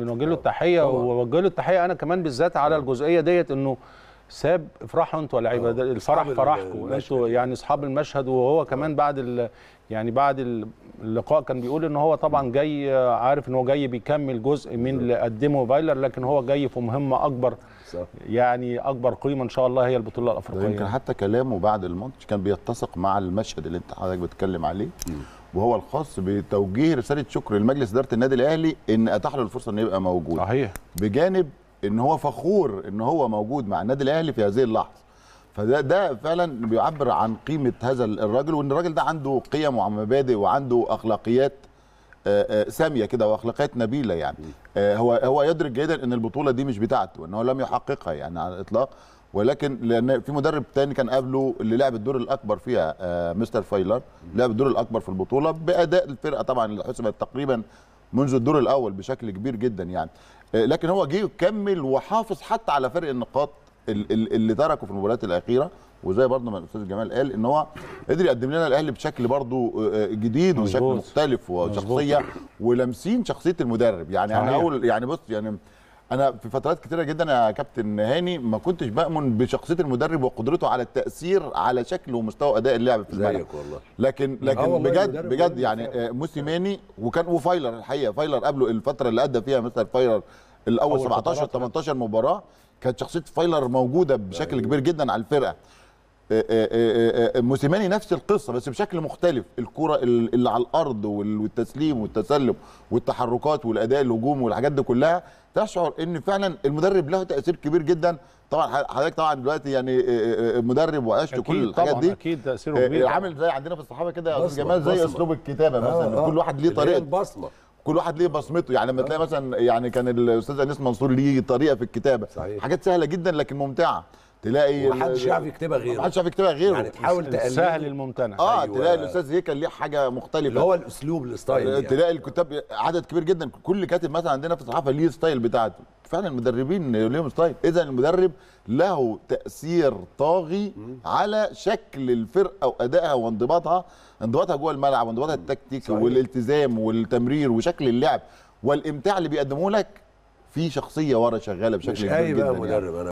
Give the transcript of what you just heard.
بنوجه له التحيه ووجه له التحيه انا كمان بالذات على الجزئيه ديت انه ساب افرحوا انتوا يا لعيبه آه، الفرح فرحكم انتوا يعني اصحاب المشهد وهو كمان آه. بعد ال يعني بعد اللقاء كان بيقول ان هو طبعا جاي عارف ان هو جاي بيكمل جزء من اللي قدمه فايلر لكن هو جاي في مهمه اكبر صح. يعني اكبر قيمه ان شاء الله هي البطوله الافريقيه يمكن حتى كلامه بعد الماتش كان بيتسق مع المشهد اللي انت حضرتك بتتكلم عليه وهو الخاص بتوجيه رساله شكر لمجلس اداره النادي الاهلي ان اتاح له الفرصه انه يبقى موجود صحيح بجانب ان هو فخور ان هو موجود مع النادي الاهلي في هذه اللحظه فده ده فعلا بيعبر عن قيمه هذا الراجل وان الراجل ده عنده قيم ومبادئ وعنده اخلاقيات آه، آه، ساميه كده واخلاقيات نبيله يعني آه، هو هو يدرك جيدا ان البطوله دي مش بتاعته وان هو لم يحققها يعني على الاطلاق ولكن لان في مدرب تاني كان قبله اللي لعب الدور الاكبر فيها آه مستر فايلر لعب الدور الاكبر في البطوله باداء الفرقه طبعا اللي حسمت تقريبا منذ الدور الاول بشكل كبير جدا يعني آه لكن هو جه كمل وحافظ حتى على فرق النقاط اللي تركه في المباريات الاخيره وزي برضه ما الاستاذ جمال قال ان هو قدر يقدم لنا الاهلي بشكل برضه آه، آه، جديد وشكل مختلف وشخصيه مزبوط. ولامسين شخصيه المدرب يعني انا اول يعني بص يعني انا في فترات كتيره جدا يا كابتن هاني ما كنتش بامن بشخصيه المدرب وقدرته على التاثير على شكل ومستوى اداء اللعب في الملعب زيك والله لكن آه، لكن والله بجد بجد يعني آه، موسيماني وكان وفايلر الحقيقه فايلر قبله الفتره اللي ادى فيها مثلا فايلر الاول 17 18 مباراه كانت شخصيه فايلر موجوده بشكل أيوه. كبير جدا على الفرقه آه، آه، آه، موسيماني نفس القصه بس بشكل مختلف الكره اللي على الارض والتسليم والتسلم والتحركات والاداء الهجومي والحاجات دي كلها تشعر ان فعلا المدرب له تاثير كبير جدا طبعا حضرتك طبعا دلوقتي يعني مدرب وعشت كل الحاجات دي اكيد تاثيره كبير عامل زي عندنا في الصحافه كده يا استاذ جمال زي اسلوب الكتابه آه مثلا آه كل واحد ليه طريقه البصمة كل واحد ليه بصمته يعني لما تلاقي مثلا يعني كان الاستاذ انيس منصور ليه طريقه في الكتابه صحيح. حاجات سهله جدا لكن ممتعه تلاقي محدش يعرف يكتبها غيره محدش يعرف يكتبها غيره يعني تحاول تقلد سهل الممتنع اه أيوة. تلاقي الاستاذ هيكل ليه حاجه مختلفه اللي هو الاسلوب الستايل يعني. تلاقي الكتاب عدد كبير جدا كل كاتب مثلا عندنا في الصحافه ليه ستايل بتاعته فعلا المدربين ليهم ستايل اذا المدرب له تاثير طاغي على شكل الفرقه وادائها وانضباطها انضباطها جوه الملعب وانضباطها التكتيكي والالتزام والتمرير وشكل اللعب والامتاع اللي بيقدمه لك في شخصيه ورا شغاله بشكل كبير جدا مش اي بقى مدرب يعني.